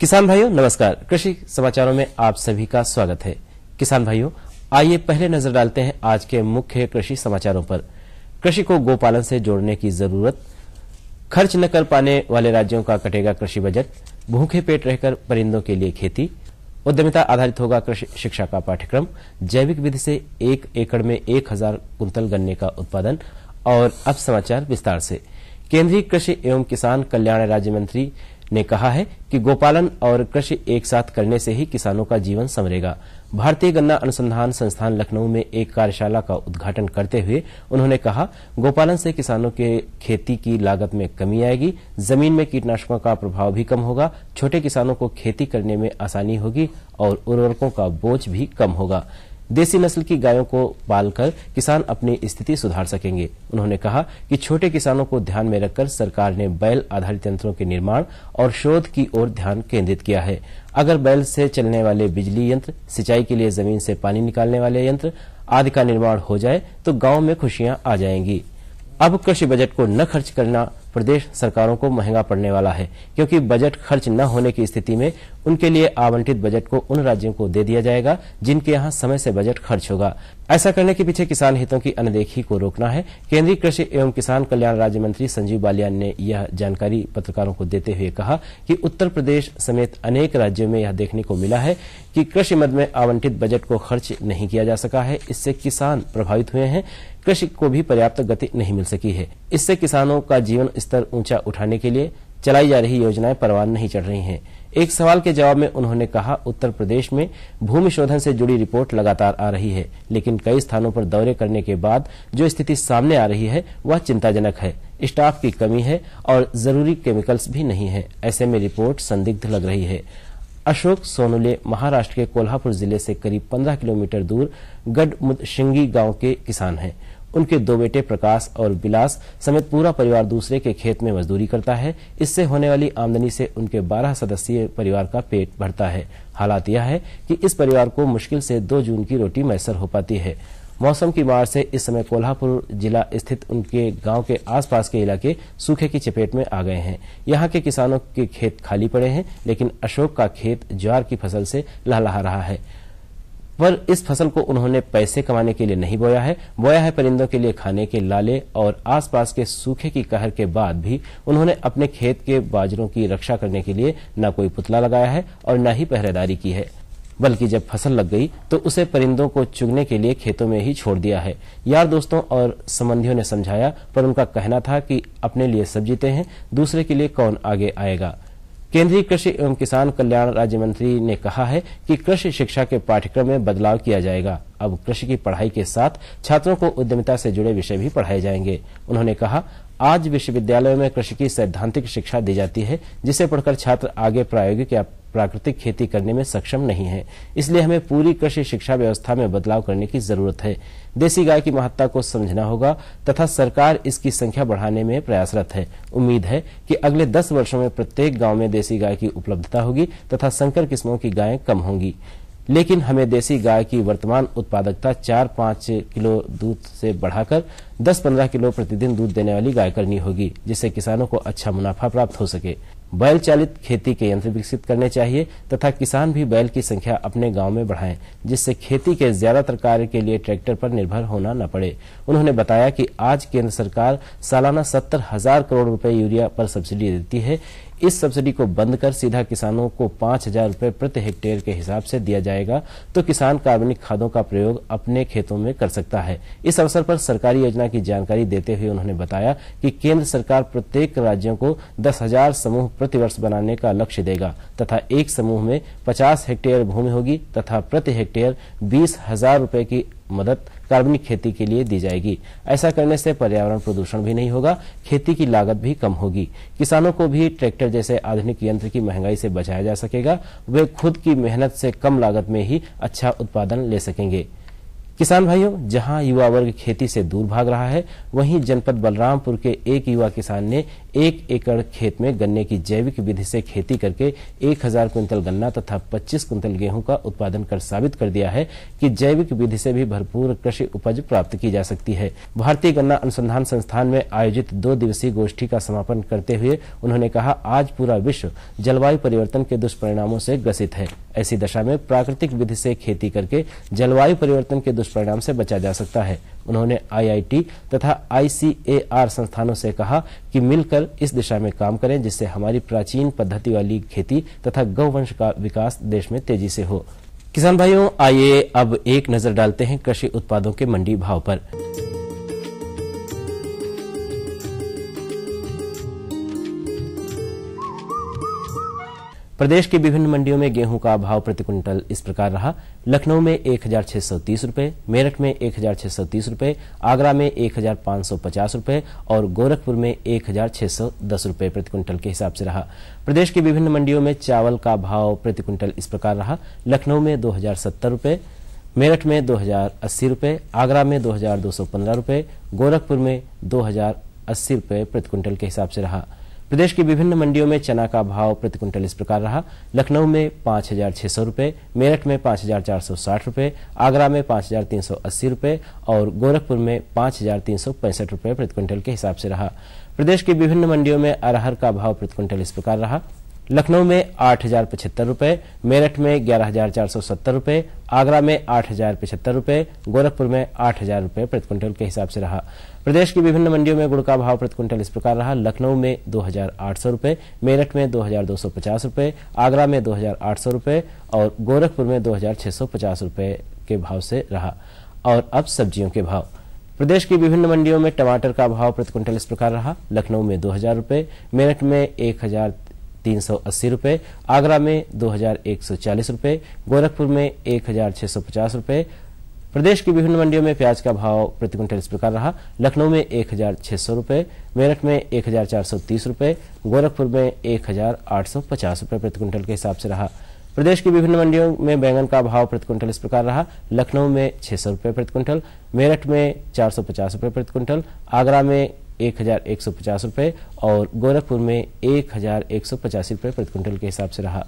किसान भाइयों नमस्कार कृषि समाचारों में आप सभी का स्वागत है किसान भाइयों आइए पहले नजर डालते हैं आज के मुख्य कृषि समाचारों पर कृषि को गोपालन से जोड़ने की जरूरत खर्च न कर पाने वाले राज्यों का कटेगा कृषि बजट भूखे पेट रहकर परिंदों के लिए खेती उद्यमिता आधारित होगा कृषि शिक्षा का पाठ्यक्रम जैविक विधि से एक एकड़ में एक हजार कुंतल गन्ने का उत्पादन और अब समाचार विस्तार से केंद्रीय कृषि एवं किसान कल्याण राज्य मंत्री ने कहा है कि गोपालन और कृषि एक साथ करने से ही किसानों का जीवन संवरेगा भारतीय गन्ना अनुसंधान संस्थान लखनऊ में एक कार्यशाला का उद्घाटन करते हुए उन्होंने कहा गोपालन से किसानों के खेती की लागत में कमी आएगी जमीन में कीटनाशकों का प्रभाव भी कम होगा छोटे किसानों को खेती करने में आसानी होगी और उर्वरकों का बोझ भी कम होगा देसी नस्ल की गायों को पालकर किसान अपनी स्थिति सुधार सकेंगे उन्होंने कहा कि छोटे किसानों को ध्यान में रखकर सरकार ने बैल आधारित यंत्रों के निर्माण और शोध की ओर ध्यान केंद्रित किया है अगर बैल से चलने वाले बिजली यंत्र सिंचाई के लिए जमीन से पानी निकालने वाले यंत्र आदि का निर्माण हो जाए तो गांव में खुशियां आ जाएंगी अब कृषि बजट को न खर्च करना प्रदेश सरकारों को महंगा पड़ने वाला है क्योंकि बजट खर्च न होने की स्थिति में उनके लिए आवंटित बजट को उन राज्यों को दे दिया जाएगा जिनके यहां समय से बजट खर्च होगा ऐसा करने के पीछे किसान हितों की अनदेखी को रोकना है केंद्रीय कृषि एवं किसान कल्याण राज्य मंत्री संजीव बालियान ने यह जानकारी पत्रकारों को देते हुए कहा कि उत्तर प्रदेश समेत अनेक राज्यों में यह देखने को मिला है कि कृषि मद में आवंटित बजट को खर्च नहीं किया जा सका है इससे किसान प्रभावित हुए हैं कृषि को भी पर्याप्त गति नहीं मिल सकी है इससे किसानों का जीवन स्तर ऊंचा उठाने के लिए चलाई जा रही योजनाएं परवान नहीं चढ़ रही हैं एक सवाल के जवाब में उन्होंने कहा उत्तर प्रदेश में भूमि शोधन से जुड़ी रिपोर्ट लगातार आ रही है लेकिन कई स्थानों पर दौरे करने के बाद जो स्थिति सामने आ रही है वह चिंताजनक है स्टाफ की कमी है और जरूरी केमिकल्स भी नहीं है ऐसे में रिपोर्ट संदिग्ध लग रही है अशोक सोनुले महाराष्ट्र के कोल्हापुर जिले से करीब 15 किलोमीटर दूर गडमुदशिंगी गांव के किसान हैं उनके दो बेटे प्रकाश और विलास समेत पूरा परिवार दूसरे के खेत में मजदूरी करता है इससे होने वाली आमदनी से उनके बारह सदस्यीय परिवार का पेट भरता है हालात यह है कि इस परिवार को मुश्किल से दो जून की रोटी मैसर हो पाती है मौसम की मार से इस समय कोल्हापुर जिला स्थित उनके गांव के आसपास के इलाके सूखे की चपेट में आ गए हैं यहां के किसानों के खेत खाली पड़े हैं लेकिन अशोक का खेत ज्वार की फसल से लहलहा रहा है पर इस फसल को उन्होंने पैसे कमाने के लिए नहीं बोया है बोया है परिंदों के लिए खाने के लाले और आसपास के सूखे की कहर के बाद भी उन्होंने अपने खेत के बाजरों की रक्षा करने के लिए न कोई पुतला लगाया है और न ही पहरेदारी की है बल्कि जब फसल लग गई तो उसे परिंदों को चुगने के लिए खेतों में ही छोड़ दिया है यार दोस्तों और संबंधियों ने समझाया पर उनका कहना था कि अपने लिए सब जीते हैं दूसरे के लिए कौन आगे आएगा केंद्रीय कृषि एवं किसान कल्याण राज्य मंत्री ने कहा है कि कृषि शिक्षा के पाठ्यक्रम में बदलाव किया जाएगा अब कृषि की पढ़ाई के साथ छात्रों को उद्यमिता से जुड़े विषय भी पढ़ाए जाएंगे उन्होंने कहा आज विश्वविद्यालयों में कृषि की सैद्धांतिक शिक्षा दी जाती है जिसे पढ़कर छात्र आगे प्रायोगिक या प्राकृतिक खेती करने में सक्षम नहीं है इसलिए हमें पूरी कृषि शिक्षा व्यवस्था में बदलाव करने की जरूरत है देसी गाय की महत्ता को समझना होगा तथा सरकार इसकी संख्या बढ़ाने में प्रयासरत है उम्मीद है कि अगले दस वर्षों में प्रत्येक गांव में देसी गाय की उपलब्धता होगी तथा संकर किस्मों की गायें कम होंगी लेकिन हमें देसी गाय की वर्तमान उत्पादकता चार पाँच किलो दूध से बढाकर दस पंद्रह किलो प्रतिदिन दूध देने वाली गाय करनी होगी जिससे किसानों को अच्छा मुनाफा प्राप्त हो सके बैल चालित खेती के यंत्र विकसित करने चाहिए तथा किसान भी बैल की संख्या अपने गांव में बढ़ाएं जिससे खेती के ज्यादातर कार्य के लिए ट्रैक्टर पर निर्भर होना न पड़े उन्होंने बताया कि आज केंद्र सरकार सालाना सत्तर हजार करोड़ रुपए यूरिया पर सब्सिडी देती है इस सब्सिडी को बंद कर सीधा किसानों को पांच हजार रूपये प्रति हेक्टेयर के हिसाब से दिया जाएगा तो किसान कार्बनिक खादों का प्रयोग अपने खेतों में कर सकता है इस अवसर पर सरकारी योजना की जानकारी देते हुए उन्होंने बताया कि केंद्र सरकार प्रत्येक राज्यों को दस हजार समूह प्रतिवर्ष बनाने का लक्ष्य देगा तथा एक समूह में पचास हेक्टेयर भूमि होगी तथा प्रति हेक्टेयर बीस हजार की मदद कार्बनिक खेती के लिए दी जाएगी ऐसा करने से पर्यावरण प्रदूषण भी नहीं होगा खेती की लागत भी कम होगी किसानों को भी ट्रैक्टर जैसे आधुनिक यंत्र की महंगाई से बचाया जा सकेगा वे खुद की मेहनत से कम लागत में ही अच्छा उत्पादन ले सकेंगे किसान भाइयों जहां युवा वर्ग खेती से दूर भाग रहा है वहीं जनपद बलरामपुर के एक युवा किसान ने एक एकड़ खेत में गन्ने की जैविक विधि से खेती करके 1000 क्विंटल गन्ना तथा 25 क्विंटल गेहूं का उत्पादन कर साबित कर दिया है कि जैविक विधि से भी भरपूर कृषि उपज प्राप्त की जा सकती है भारतीय गन्ना अनुसंधान संस्थान में आयोजित दो दिवसीय गोष्ठी का समापन करते हुए उन्होंने कहा आज पूरा विश्व जलवायु परिवर्तन के दुष्परिणामों से ग्रसित है ऐसी दशा में प्राकृतिक विधि से खेती करके जलवायु परिवर्तन के दुष्परिणाम से बचा जा सकता है उन्होंने आईआईटी तथा आईसीएआर संस्थानों से कहा कि मिलकर इस दिशा में काम करें जिससे हमारी प्राचीन पद्धति वाली खेती तथा गौवंश का विकास देश में तेजी से हो किसान भाइयों आइए अब एक नजर डालते हैं कृषि उत्पादों के मंडी भाव पर प्रदेश की विभिन्न मंडियों में गेहूं का भाव प्रति क्विंटल इस प्रकार रहा लखनऊ में एक हजार छह सौ तीस रूपये मेरठ में एक हजार छह सौ तीस रूपये आगरा में एक हजार पांच सौ पचास रूपये और गोरखपुर में एक हजार छह सौ दस रूपये प्रति क्विंटल के हिसाब से रहा प्रदेश की विभिन्न मंडियों में चावल का भाव प्रति क्विंटल इस प्रकार रहा लखनऊ में दो हजार सत्तर रूपये मेरठ में दो हजार अस्सी रूपये आगरा में दो हजार दो सौ रूपये गोरखपुर में दो हजार अस्सी रूपये प्रति क्विंटल के हिसाब से रहा प्रदेश की विभिन्न मंडियों में चना का भाव प्रति क्विंटल इस प्रकार रहा लखनऊ में पांच हजार छह सौ रूपये मेरठ में पांच हजार चार सौ साठ रूपये आगरा में पांच हजार तीन सौ अस्सी रूपये और गोरखपुर में पांच हजार तीन सौ पैंसठ रूपये प्रति क्विंटल के हिसाब से रहा प्रदेश की विभिन्न मंडियों में अरहर का भाव प्रति क्विंटल इस प्रकार रहा लखनऊ में आठ हजार पचहत्तर रूपये मेरठ में ग्यारह हजार चार सौ सत्तर रूपये आगरा में आठ हजार पचहत्तर रूपये गोरखपुर में आठ हजार रूपये प्रति क्विंटल के हिसाब से रहा प्रदेश की विभिन्न मंडियों में गुड़ का भाव प्रति क्विंटल इस प्रकार रहा लखनऊ में दो हजार आठ सौ रूपये मेरठ में दो हजार दो सौ पचास रूपये आगरा में दो हजार आठ सौ रूपये और गोरखपुर में दो हजार छह सौ पचास रूपये के भाव से रहा और अब सब्जियों के भाव प्रदेश की विभिन्न मंडियों में टमाटर का भाव प्रति क्विंटल इस प्रकार रहा लखनऊ में दो हजार रूपये मेरठ में एक हजार तीन सौ अस्सी रूपये आगरा में दो हजार एक सौ चालीस रूपये गोरखपुर में एक हजार छह सौ पचास रूपये प्रदेश की विभिन्न मंडियों में प्याज का भाव प्रति क्विंटल इस प्रकार रहा लखनऊ में एक हजार छह सौ रूपये मेरठ में एक हजार चार सौ तीस रूपये गोरखपुर में एक हजार आठ सौ पचास रूपये प्रति क्विंटल के हिसाब से रहा प्रदेश की विभिन्न मंडियों में बैंगन का भाव प्रति क्विंटल इस प्रकार रहा लखनऊ में छह सौ रूपये प्रति क्विंटल मेरठ में चार सौ पचास रूपये प्रति क्विंटल आगरा में एक हज़ार एक सौ पचास रुपये और गोरखपुर में एक हज़ार एक सौ पचासी रुपये प्रति क्विंटल के हिसाब से रहा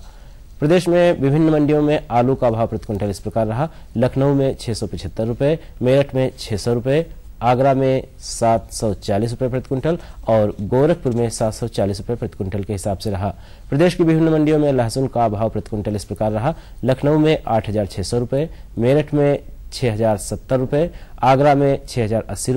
प्रदेश में विभिन्न मंडियों में आलू का भाव प्रति क्विंटल इस प्रकार रहा लखनऊ में छह सौ पचहत्तर रुपये मेरठ में छह सौ रुपये आगरा में सात सौ चालीस रुपये प्रति क्विंटल और गोरखपुर में सात सौ चालीस रुपये प्रति क्विंटल के हिसाब से रहा प्रदेश की विभिन्न मंडियों में लहसुन का भाव प्रति क्विंटल इस प्रकार रहा लखनऊ में आठ हज़ार छह सौ रुपये मेरठ में छह हजार सत्तर आगरा में छह हजार अस्सी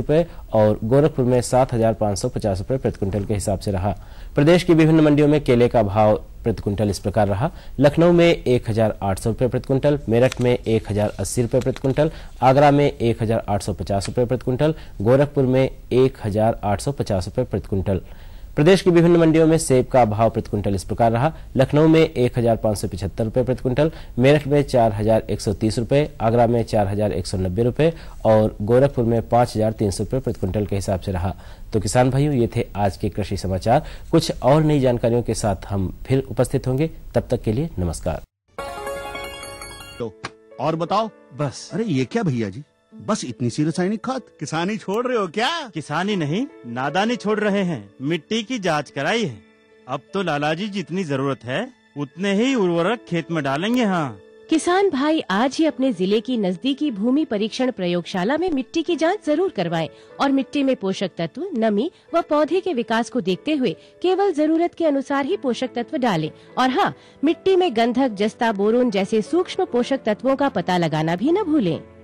और गोरखपुर में सात हजार सौ पचास प्रति क्विंटल के हिसाब से रहा प्रदेश की विभिन्न मंडियों में केले का भाव प्रति क्विंटल इस प्रकार रहा लखनऊ में एक हजार आठ सौ प्रति क्विंटल मेरठ में एक हजार अस्सी प्रति क्विंटल आगरा में एक हजार आठ सौ पचास प्रति क्विंटल गोरखपुर में एक हजार आठ सौ पचास प्रति क्विंटल प्रदेश की विभिन्न मंडियों में सेब का भाव प्रति क्विंटल इस प्रकार रहा लखनऊ में एक हजार पांच सौ पिछहत्तर रूपये प्रति क्विंटल मेरठ में चार हजार एक सौ तीस रूपये आगरा में चार हजार एक सौ नब्बे रूपये और गोरखपुर में पांच हजार तीन सौ रूपये प्रति क्विंटल के हिसाब से रहा तो किसान भाइयों ये थे आज के कृषि समाचार कुछ और नई जानकारियों के साथ हम फिर उपस्थित होंगे तब तक के लिए नमस्कार तो और बताओ बस अरे ये क्या भैया जी बस इतनी सी रासायनिक खाद किसानी छोड़ रहे हो क्या किसानी नहीं नादानी छोड़ रहे हैं मिट्टी की जांच कराई है अब तो लाला जी जितनी जरूरत है उतने ही उर्वरक खेत में डालेंगे हाँ किसान भाई आज ही अपने जिले की नजदीकी भूमि परीक्षण प्रयोगशाला में मिट्टी की जांच जरूर करवाएं और मिट्टी में पोषक तत्व नमी व पौधे के विकास को देखते हुए केवल जरूरत के अनुसार ही पोषक तत्व डालें और हाँ मिट्टी में गंधक जस्ता बोरोन जैसे सूक्ष्म पोषक तत्वों का पता लगाना भी न भूलें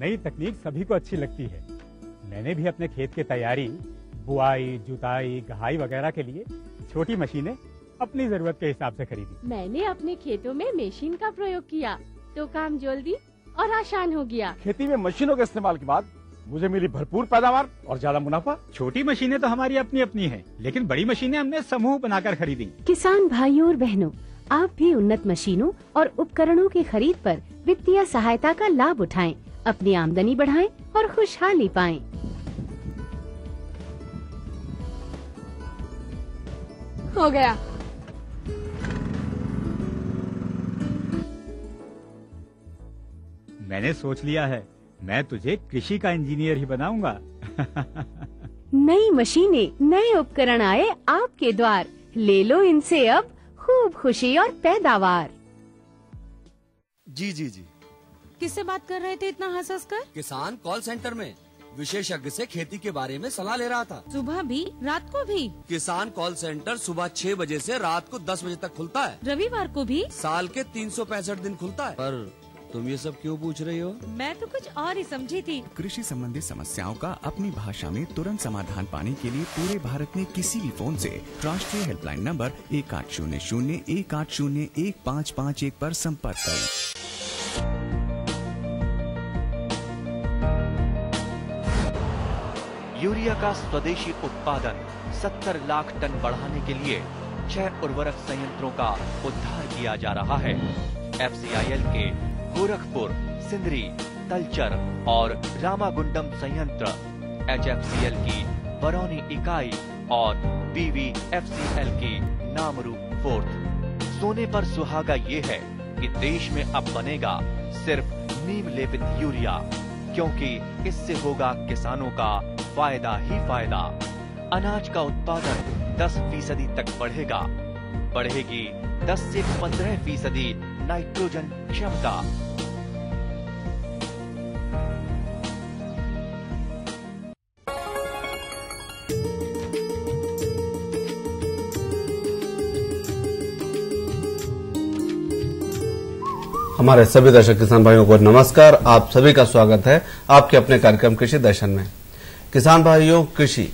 नई तकनीक सभी को अच्छी लगती है मैंने भी अपने खेत की तैयारी बुआई जुताई गहाई वगैरह के लिए छोटी मशीनें अपनी जरूरत के हिसाब से खरीदी मैंने अपने खेतों में मशीन का प्रयोग किया तो काम जल्दी और आसान हो गया खेती में मशीनों के इस्तेमाल के बाद मुझे मिली भरपूर पैदावार और ज्यादा मुनाफा छोटी मशीनें तो हमारी अपनी अपनी है लेकिन बड़ी मशीनें हमने समूह बनाकर खरीदी किसान भाइयों और बहनों आप भी उन्नत मशीनों और उपकरणों की खरीद पर वित्तीय सहायता का लाभ उठाएं। अपनी आमदनी बढ़ाएं और खुशहाली पाएं। हो गया मैंने सोच लिया है मैं तुझे कृषि का इंजीनियर ही बनाऊंगा नई मशीनें नए उपकरण आए आपके द्वार ले लो इनसे अब खूब खुशी और पैदावार जी जी जी किससे बात कर रहे थे इतना हंस हंस कर किसान कॉल सेंटर में विशेषज्ञ से खेती के बारे में सलाह ले रहा था सुबह भी रात को भी किसान कॉल सेंटर सुबह छह बजे से रात को दस बजे तक खुलता है रविवार को भी साल के तीन सौ पैंसठ दिन खुलता है पर तुम ये सब क्यों पूछ रही हो मैं तो कुछ और ही समझी थी कृषि संबंधी समस्याओं का अपनी भाषा में तुरंत समाधान पाने के लिए पूरे भारत में किसी भी फोन से राष्ट्रीय हेल्पलाइन नंबर एक आठ शून्य शून्य एक आठ शून्य एक पाँच पाँच एक आरोप संपर्क करें यूरिया का स्वदेशी उत्पादन 70 लाख टन बढ़ाने के लिए छह उर्वरक संयंत्रों का उद्धार किया जा रहा है एफ के गोरखपुर सिंदरी तलचर और रामागुंडम संयंत्र एच की बरौनी इकाई और पीवीएफसीएल की नामरू फोर्थ सोने पर सुहागा ये है कि देश में अब बनेगा सिर्फ नीम लेपित यूरिया क्योंकि इससे होगा किसानों का फायदा ही फायदा अनाज का उत्पादन 10 फीसदी तक बढ़ेगा बढ़ेगी 10 से 15 फीसदी नाइट्रोजन क्षमता हमारे सभी दर्शक किसान भाइयों को नमस्कार आप सभी का स्वागत है आपके अपने कार्यक्रम कृषि दर्शन में किसान भाइयों कृषि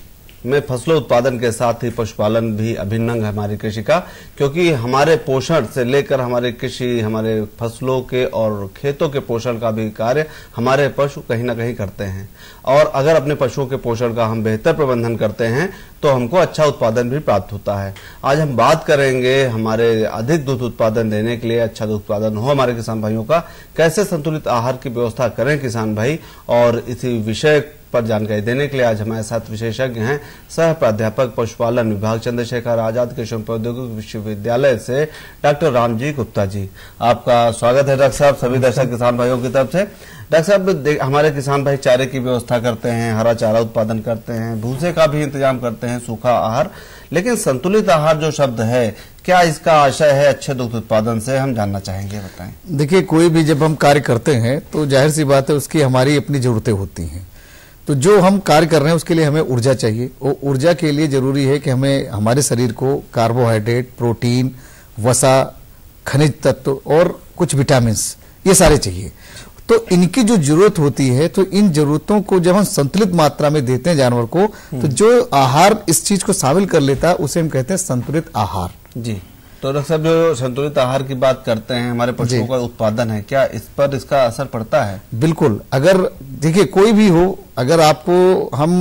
में फसलों उत्पादन के साथ ही पशुपालन भी अभिन्न अंग हमारी कृषि का क्योंकि हमारे पोषण से लेकर हमारे कृषि हमारे फसलों के और खेतों के पोषण का भी कार्य हमारे पशु कहीं ना कहीं करते हैं और अगर अपने पशुओं के पोषण का हम बेहतर प्रबंधन करते हैं तो हमको अच्छा उत्पादन भी प्राप्त होता है आज हम बात करेंगे हमारे अधिक दूध उत्पादन देने के लिए अच्छा दूध उत्पादन हो हमारे किसान भाइयों का कैसे संतुलित आहार की व्यवस्था करें किसान भाई और इसी विषय पर जानकारी देने के लिए आज हमारे साथ विशेषज्ञ हैं सह प्राध्यापक पशुपालन विभाग चंद्रशेखर आजाद कृष्ण प्रौद्योगिक विश्वविद्यालय से डॉक्टर रामजी गुप्ता जी आपका स्वागत है डॉक्टर साहब सभी दर्शक किसान भाइयों की तरफ से डॉक्टर साहब हमारे किसान भाई चारे की व्यवस्था करते हैं हरा चारा उत्पादन करते हैं भूसे का भी इंतजाम करते हैं सूखा आहार लेकिन संतुलित आहार जो शब्द है क्या इसका आशय है अच्छे दुग्ध उत्पादन से हम जानना चाहेंगे बताएं देखिए कोई भी जब हम कार्य करते हैं तो जाहिर सी बात है उसकी हमारी अपनी जरूरतें होती हैं तो जो हम कार्य कर रहे हैं उसके लिए हमें ऊर्जा चाहिए और ऊर्जा के लिए जरूरी है कि हमें हमारे शरीर को कार्बोहाइड्रेट प्रोटीन वसा खनिज तत्व और कुछ विटामिन ये सारे चाहिए तो इनकी जो जरूरत होती है तो इन जरूरतों को जब हम संतुलित मात्रा में देते हैं जानवर को तो हम्म। जो आहार इस चीज को शामिल कर लेता है उसे हम कहते हैं संतुलित आहार जी तो डॉक्टर साहब जो संतुलित आहार की बात करते हैं हमारे पशुओं का उत्पादन है क्या इस पर इसका असर पड़ता है बिल्कुल अगर देखिए कोई भी हो अगर आपको हम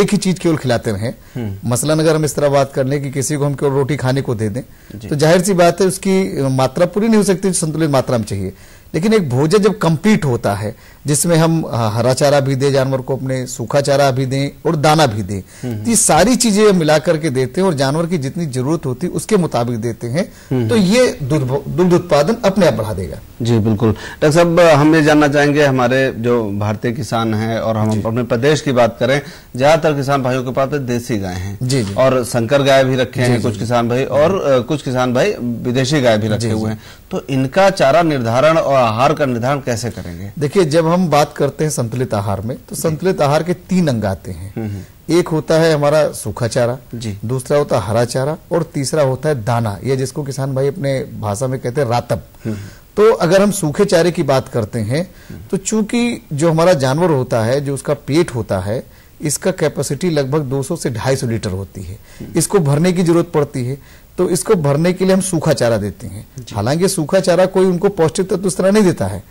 एक ही चीज केवल खिलाते रहे हम्म। मसलन अगर हम इस तरह बात कर ले कि किसी को हम केवल रोटी खाने को दे दें तो जाहिर सी बात है उसकी मात्रा पूरी नहीं हो सकती संतुलित मात्रा में चाहिए लेकिन एक भोजन जब कंप्लीट होता है जिसमें हम हरा चारा भी दें जानवर को अपने सूखा चारा भी दें और दाना भी दें हम्म, हम्म। तो ये सारी चीजें मिला करके देते हैं और जानवर की जितनी जरूरत होती है उसके मुताबिक देते हैं हम्म, तो ये दुग्ध उत्पादन अपने आप बढ़ा देगा जी बिल्कुल डॉक्टर साहब हम ये जानना चाहेंगे हमारे जो भारतीय किसान हैं और हम अपने प्रदेश की बात करें ज्यादातर किसान भाइयों के पास तो देसी गाय है जी, और संकर गाय भी रखे हैं कुछ किसान भाई और कुछ किसान भाई विदेशी गाय भी रखे हुए हैं तो इनका चारा निर्धारण और आहार का निर्धारण कैसे करेंगे देखिए जब हम बात करते हैं संतुलित आहार में तो संतुलित आहार के तीन अंग आते हैं हम्म, हम्म। एक होता है हमारा सूखा चारा दूसरा होता है हरा चारा और तीसरा होता है दाना या जिसको किसान भाई अपने भाषा में कहते हैं रातब हम्म, तो अगर हम सूखे चारे की बात करते हैं तो चूंकि जो हमारा जानवर होता है जो उसका पेट होता है इसका कैपेसिटी लगभग 200 से 250 लीटर होती है इसको भरने की जरूरत पड़ती है तो इसको भरने के लिए हम सूखा चारा देते हैं हालांकि सूखा चारा कोई उनको पौष्टिक तत्व इस तरह नहीं देता है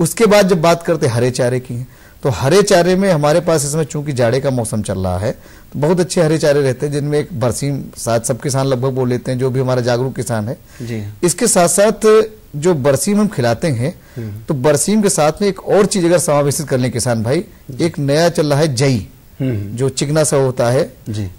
उसके बाद जब बात करते हरे चारे की तो हरे चारे में हमारे पास इसमें चूंकि जाड़े का मौसम चल रहा है तो बहुत अच्छे हरे चारे रहते हैं जिनमें एक बरसीम साथ सब किसान लगभग बोल लेते हैं जो भी हमारा जागरूक किसान है जी। इसके साथ साथ जो बरसीम हम खिलाते हैं हम्म। तो बरसीम के साथ में एक और चीज अगर समावेशित कर ले किसान भाई एक नया चल रहा है जई हम्म। जो चिकना सा होता है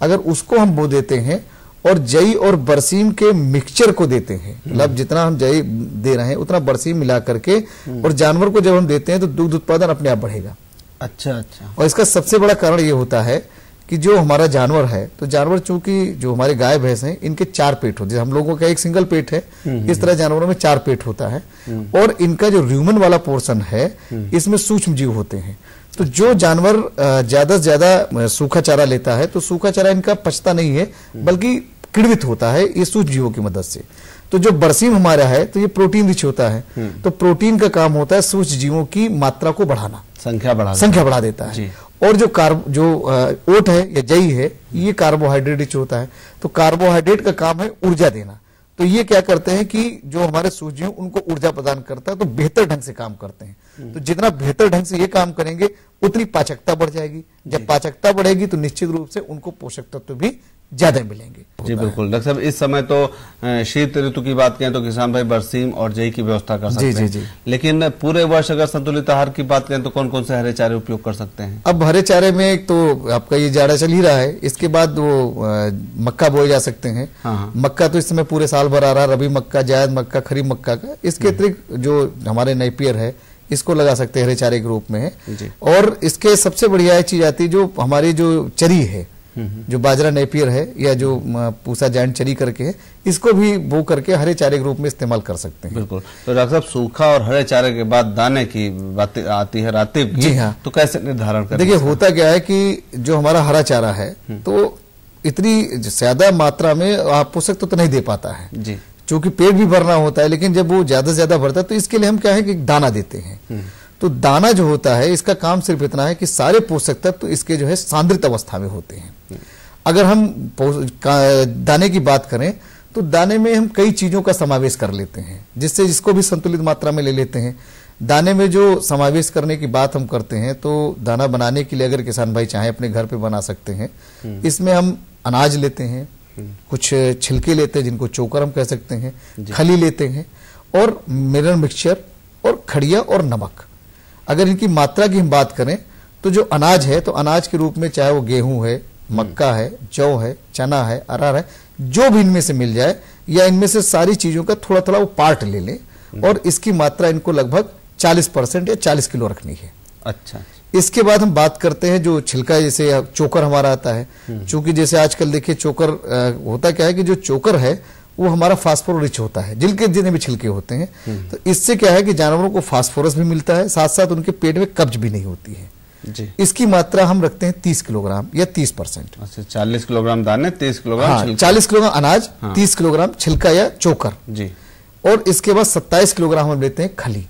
अगर उसको हम बो देते हैं और जई और बरसीम के मिक्सचर को देते हैं हम्म। मतलब जितना हम जई दे रहे हैं उतना बरसीम मिला करके हम्म। और जानवर को जब हम देते हैं तो दूध उत्पादन अपने आप बढ़ेगा अच्छा अच्छा और इसका सबसे बड़ा कारण ये होता है कि जो हमारा जानवर है तो जानवर चूंकि जो हमारे गाय भैंस हैं इनके चार पेट होते हैं हम लोगों का एक सिंगल पेट है हम्म, इस तरह जानवरों में चार पेट होता है और इनका जो र्यूमन वाला पोर्शन है इसमें सूक्ष्म जीव होते हैं तो जो जानवर ज्यादा से ज्यादा सूखा चारा लेता है तो सूखा चारा इनका पचता नहीं है बल्कि किड़वित होता है ये सूक्ष्मजीवों की मदद से तो जो बरसीम हमारा है तो ये प्रोटीन रिच होता है हम्म। तो प्रोटीन का काम होता है सूक्ष्म जीवों की मात्रा को बढ़ाना संख्या बढ़ा संख्या बढ़ा देता है और जो कार्ब जो ओट है या जई है ये कार्बोहाइड्रेट रिच होता है तो कार्बोहाइड्रेट का काम है ऊर्जा देना तो ये क्या करते हैं कि जो हमारे सूजी उनको ऊर्जा प्रदान करता है तो बेहतर ढंग से काम करते हैं हम्म। तो जितना बेहतर ढंग से ये काम करेंगे उतनी पाचकता बढ़ जाएगी जब पाचकता बढ़ेगी तो निश्चित रूप से उनको पोषक तत्व भी ज्यादा मिलेंगे जी बिल्कुल डॉक्टर साहब इस समय तो शीत ऋतु की बात करें तो किसान भाई बरसीम और जई की व्यवस्था कर सकते जी, हैं जी, जी। लेकिन पूरे वर्ष अगर संतुलित आहार की बात करें तो कौन कौन से हरे चारे उपयोग कर सकते हैं अब हरे चारे में तो आपका ये जाड़ा चल ही रहा है इसके बाद वो आ, मक्का बोए जा सकते हैं हाँ, हाँ। मक्का तो इस समय पूरे साल भर आ रहा है रबी मक्का जायद मक्का खरीफ मक्का का इसके हम्म। अतिरिक्त जो हमारे नेपियर है इसको लगा सकते हैं हरे चारे के रूप में और इसके सबसे बढ़िया चीज आती है जो हमारी जो चरी है हम्म। जो बाजरा नेपियर है या जो पूसा जैंट चरी करके है इसको भी बो करके हरे चारे के रूप में इस्तेमाल कर सकते हैं बिल्कुल तो डॉक्टर साहब सूखा और हरे चारे के बाद दाने की बात आती है रातिब जी हाँ तो कैसे निर्धारण कर देखिए होता क्या है कि जो हमारा हरा चारा है हम्म। तो इतनी ज्यादा मात्रा में आप पोषक तत्व तो नहीं दे पाता है जी चूंकि पेट भी भरना होता है लेकिन जब वो ज्यादा से ज्यादा भरता है तो इसके लिए हम क्या है कि दाना देते हैं हम्म। तो दाना जो होता है इसका काम सिर्फ इतना है कि सारे पोषक तत्व तो इसके जो है सांद्रित अवस्था में होते हैं अगर हम दाने की बात करें तो दाने में हम कई चीजों का समावेश कर लेते हैं जिससे जिसको भी संतुलित मात्रा में ले लेते हैं दाने में जो समावेश करने की बात हम करते हैं तो दाना बनाने के लिए अगर किसान भाई चाहे अपने घर पे बना सकते हैं इसमें हम अनाज लेते हैं कुछ छिलके लेते हैं जिनको चोकर हम कह सकते हैं खली लेते हैं और मिरर मिक्सचर और खड़िया और नमक अगर इनकी मात्रा की हम बात करें तो जो अनाज है तो अनाज के रूप में चाहे वो गेहूं है हम्म। मक्का है जौ है चना है अरार है जो भी इनमें से मिल जाए या इनमें से सारी चीजों का थोड़ा थोड़ा वो पार्ट ले लें हम्म। और इसकी मात्रा इनको लगभग 40 परसेंट या 40 किलो रखनी है अच्छा, अच्छा इसके बाद हम बात करते हैं जो छिलका जैसे चोकर हमारा आता है हम्म। चूंकि जैसे आजकल देखिए चोकर आ, होता क्या है कि जो चोकर है वो हमारा फास्फोर रिच होता है के जितने भी छिलके होते हैं तो इससे क्या है कि जानवरों को फास्फोरस भी मिलता है साथ साथ उनके पेट में कब्ज भी नहीं होती है जी। इसकी मात्रा हम रखते हैं तीस किलोग्राम या तीस परसेंट अच्छा चालीस किलोग्राम दाने तीस किलोग्राम हाँ, चालीस किलोग्राम अनाज हाँ। तीस किलोग्राम छिलका या चोकर जी और इसके बाद सत्ताईस किलोग्राम हम लेते हैं खली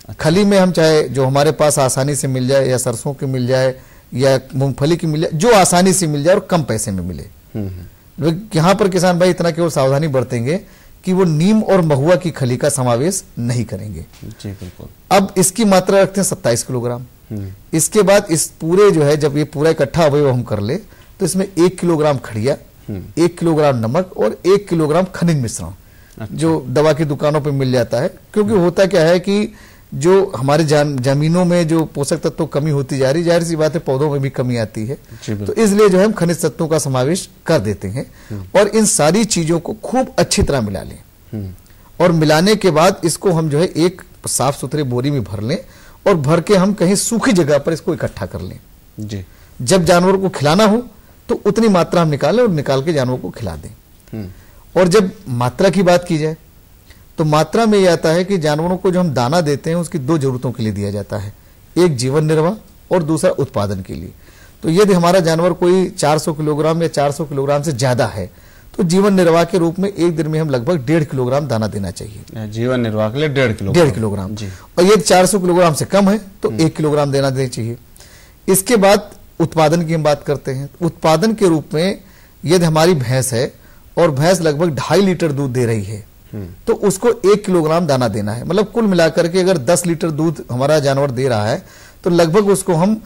अच्छा। खली में हम चाहे जो हमारे पास आसानी से मिल जाए या सरसों की मिल जाए या मूंगफली की मिल जाए जो आसानी से मिल जाए और कम पैसे में मिले हम्म, हम्म। यहाँ पर किसान भाई इतना केवल सावधानी बरतेंगे कि वो नीम और महुआ की खली का समावेश नहीं करेंगे जी बिल्कुल अब इसकी मात्रा रखते हैं सत्ताईस किलोग्राम हम्म। इसके बाद इस पूरे जो है जब ये पूरा इकट्ठा अवयव हम कर ले तो इसमें एक किलोग्राम खड़िया हम्म। एक किलोग्राम नमक और एक किलोग्राम खनिज मिश्रण अच्छा। जो दवा की दुकानों पर मिल जाता है क्योंकि होता क्या है कि जो हमारे जमीनों में जो पोषक तत्व कमी होती जा रही जाहिर सी बात है पौधों में भी कमी आती है तो इसलिए जो है हम खनिज तत्वों का समावेश कर देते हैं हम्म। और इन सारी चीजों को खूब अच्छी तरह मिला लें हम्म। और मिलाने के बाद इसको हम जो है एक साफ सुथरे बोरी में भर लें और भर के हम कहीं सूखी जगह पर इसको इकट्ठा कर लें जी जब जानवर को खिलाना हो तो उतनी मात्रा हम निकालें और निकाल के जानवर को खिला दें हम्म। और जब मात्रा की बात की जाए तो मात्रा में यह आता है कि जानवरों को जो हम दाना देते हैं उसकी दो जरूरतों के लिए दिया जाता है एक जीवन निर्वाह और दूसरा उत्पादन के लिए तो यदि हमारा जानवर कोई 400 किलोग्राम या 400 किलोग्राम से ज्यादा है तो जीवन निर्वाह के रूप में एक दिन में हम लगभग डेढ़ किलोग्राम दाना देना चाहिए जीवन निर्वाह के लिए डेढ़ किलो डेढ़ किलोग्राम और यदि चार किलोग्राम से कम है तो हम्म। एक किलोग्राम देना देना चाहिए इसके बाद उत्पादन की हम बात करते हैं उत्पादन के रूप में यदि हमारी भैंस है और भैंस लगभग ढाई लीटर दूध दे रही है तो उसको एक किलोग्राम दाना देना है मतलब कुल मिलाकर के अगर दस लीटर दूध हमारा जानवर दे रहा है तो लगभग उसको हम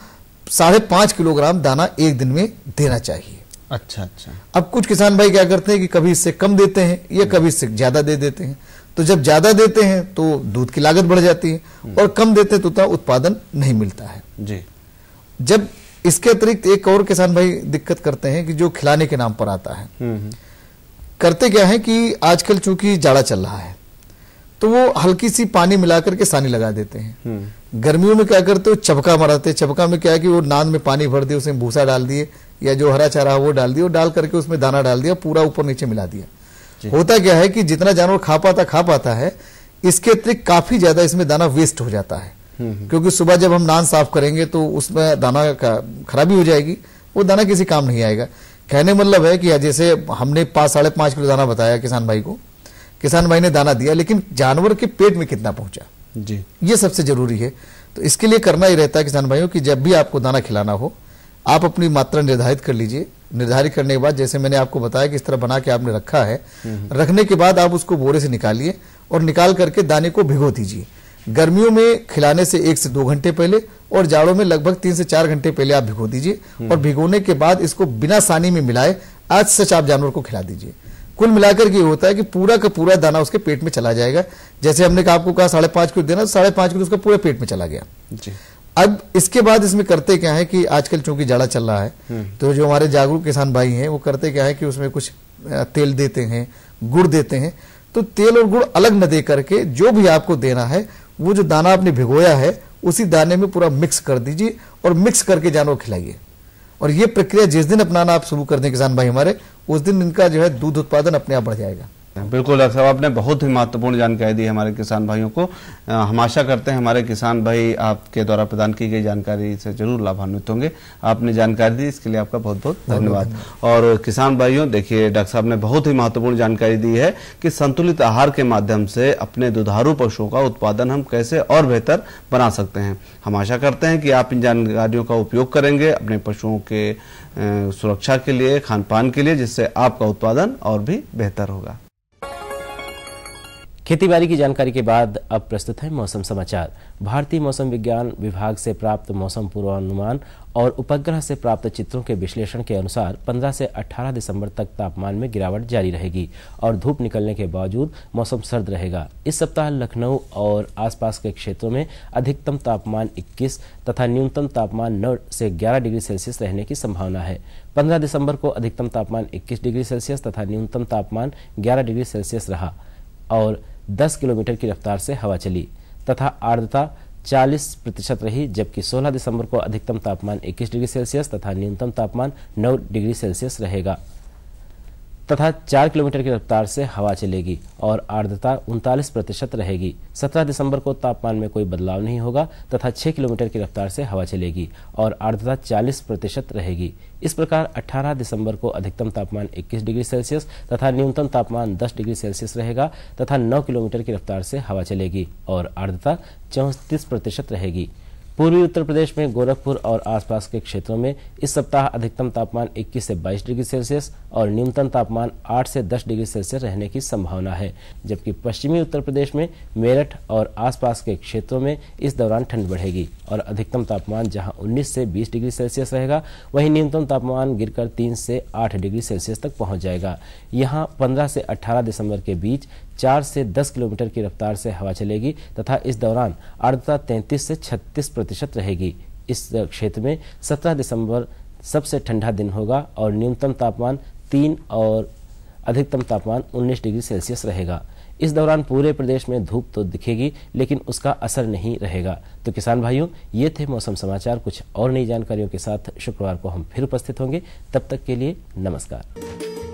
साढ़े पांच किलोग्राम दाना एक दिन में देना चाहिए अच्छा अच्छा अब कुछ किसान भाई क्या करते हैं कि कभी इससे कम देते हैं या हम्म। कभी इससे ज्यादा दे देते हैं तो जब ज्यादा देते हैं तो दूध की लागत बढ़ जाती है हम्म। और कम देते हैं तो उतना उत्पादन नहीं मिलता है जी जब इसके अतिरिक्त एक और किसान भाई दिक्कत करते हैं कि जो खिलाने के नाम पर आता है हम्म, करते क्या है कि आजकल चूंकि जाड़ा चल रहा है तो वो हल्की सी पानी मिलाकर के सानी लगा देते हैं हम्म। गर्मियों में क्या करते हो चपका मराते चपका में क्या है कि वो नान में पानी भर दिया उसमें भूसा डाल दिए या जो हरा चारा वो डाल दिया डाल करके उसमें दाना डाल दिया पूरा ऊपर नीचे मिला दिया होता क्या है कि जितना जानवर खा पाता खा पाता है इसके अतिरिक्त काफी ज्यादा इसमें दाना वेस्ट हो जाता है हम्म, हम्म। क्योंकि सुबह जब हम नान साफ करेंगे तो उसमें दाना खराबी हो जाएगी वो दाना किसी काम नहीं आएगा कहने मतलब है कि जैसे हमने पाँच साढ़े पाँच किलो दाना बताया किसान भाई को किसान भाई ने दाना दिया लेकिन जानवर के पेट में कितना पहुंचा जी ये सबसे जरूरी है तो इसके लिए करना ही रहता है किसान भाइयों कि जब भी आपको दाना खिलाना हो आप अपनी मात्रा निर्धारित कर लीजिए निर्धारित करने के बाद जैसे मैंने आपको बताया कि इस तरह बना के आपने रखा है हम्म। रखने के बाद आप उसको बोरे से निकालिए और निकाल करके दाने को भिगो दीजिए गर्मियों में खिलाने से एक से दो घंटे पहले और जाड़ों में लगभग तीन से चार घंटे पहले आप भिगो दीजिए हम्म। और भिगोने के बाद इसको बिना सानी में मिलाए आज सच आप जानवर को खिला दीजिए कुल मिलाकर ये होता है कि पूरा का पूरा दाना उसके पेट में चला जाएगा जैसे हमने कहा आपको कहा साढ़े पांच किलो देना तो साढ़े पांच किलो उसका पूरे पेट में चला गया जी अब इसके बाद इसमें करते क्या है कि आजकल चूंकि जाड़ा चल रहा है हम्म। तो जो हमारे जागरूक किसान भाई हैं वो करते क्या है कि उसमें कुछ तेल देते हैं गुड़ देते हैं तो तेल और गुड़ अलग न दे करके जो भी आपको देना है वो जो दाना आपने भिगोया है उसी दाने में पूरा मिक्स कर दीजिए और मिक्स करके जानवर खिलाइए और ये प्रक्रिया जिस दिन अपनाना आप शुरू कर दें किसान भाई हमारे उस दिन इनका जो है दूध उत्पादन अपने आप बढ़ जाएगा बिल्कुल डॉक्टर साहब आपने बहुत ही महत्वपूर्ण जानकारी दी हमारे किसान भाइयों को हम आशा करते हैं हमारे किसान भाई आपके द्वारा प्रदान की गई जानकारी से जरूर लाभान्वित होंगे आपने जानकारी दी इसके लिए आपका बहुत बहुत धन्यवाद और किसान भाइयों देखिए डॉक्टर साहब ने बहुत ही महत्वपूर्ण जानकारी दी है कि संतुलित आहार के माध्यम से अपने दुधारू पशुओं का उत्पादन हम कैसे और बेहतर बना सकते हैं हम आशा करते हैं कि आप इन जानकारियों का उपयोग करेंगे अपने पशुओं के सुरक्षा के लिए खान पान के लिए जिससे आपका उत्पादन और भी बेहतर होगा खेतीबाड़ी की जानकारी के बाद अब प्रस्तुत है मौसम समाचार भारतीय मौसम विज्ञान विभाग से प्राप्त मौसम पूर्वानुमान और उपग्रह से प्राप्त चित्रों के विश्लेषण के अनुसार 15 से 18 दिसंबर तक तापमान में गिरावट जारी रहेगी और धूप निकलने के बावजूद मौसम सर्द रहेगा इस सप्ताह लखनऊ और आसपास के क्षेत्रों में अधिकतम तापमान 21 तथा न्यूनतम तापमान 9 से 11 डिग्री सेल्सियस रहने की संभावना है 15 दिसंबर को अधिकतम तापमान 21 डिग्री सेल्सियस तथा न्यूनतम तापमान 11 डिग्री सेल्सियस रहा और दस किलोमीटर की रफ्तार से हवा चली तथा आर्द्रता 40 प्रतिशत रही जबकि 16 दिसंबर को अधिकतम तापमान 21 डिग्री सेल्सियस तथा न्यूनतम तापमान 9 डिग्री सेल्सियस रहेगा तथा चार किलोमीटर की रफ्तार से हवा चलेगी और आर्द्रता उनतालीस प्रतिशत रहेगी सत्रह दिसंबर को तापमान में कोई बदलाव नहीं होगा तथा छह किलोमीटर की रफ्तार से हवा चलेगी और आर्द्रता चालीस प्रतिशत रहेगी इस प्रकार अठारह दिसंबर को अधिकतम तापमान इक्कीस डिग्री सेल्सियस तथा न्यूनतम तापमान दस डिग्री सेल्सियस रहेगा तथा नौ किलोमीटर की रफ्तार से हवा चलेगी और आर्द्रता चौंतीस प्रतिशत रहेगी पूर्वी उत्तर प्रदेश में गोरखपुर और आसपास के क्षेत्रों में इस सप्ताह अधिकतम तापमान 21 से 22 डिग्री सेल्सियस और न्यूनतम तापमान 8 से 10 डिग्री सेल्सियस रहने की संभावना है जबकि पश्चिमी उत्तर प्रदेश में मेरठ और आसपास के क्षेत्रों में इस दौरान ठंड बढ़ेगी और अधिकतम तापमान जहां 19 से 20 डिग्री सेल्सियस रहेगा वहीं न्यूनतम तापमान गिरकर 3 से 8 डिग्री सेल्सियस तक पहुंच जाएगा यहां 15 से 18 दिसंबर के बीच 4 से 10 किलोमीटर की रफ्तार से हवा चलेगी तथा इस दौरान आर्द्रता 33 से 36 प्रतिशत रहेगी इस क्षेत्र में 17 दिसंबर सबसे ठंडा दिन होगा और न्यूनतम तापमान तीन और अधिकतम तापमान 19 डिग्री सेल्सियस रहेगा इस दौरान पूरे प्रदेश में धूप तो दिखेगी लेकिन उसका असर नहीं रहेगा तो किसान भाइयों ये थे मौसम समाचार कुछ और नई जानकारियों के साथ शुक्रवार को हम फिर उपस्थित होंगे तब तक के लिए नमस्कार